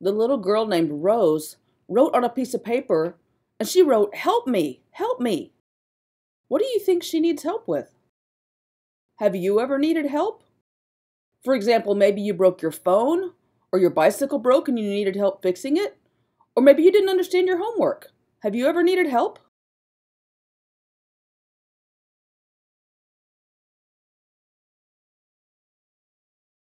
the little girl named Rose wrote on a piece of paper and she wrote, Help me, help me. What do you think she needs help with? Have you ever needed help? For example, maybe you broke your phone, or your bicycle broke and you needed help fixing it, or maybe you didn't understand your homework. Have you ever needed help?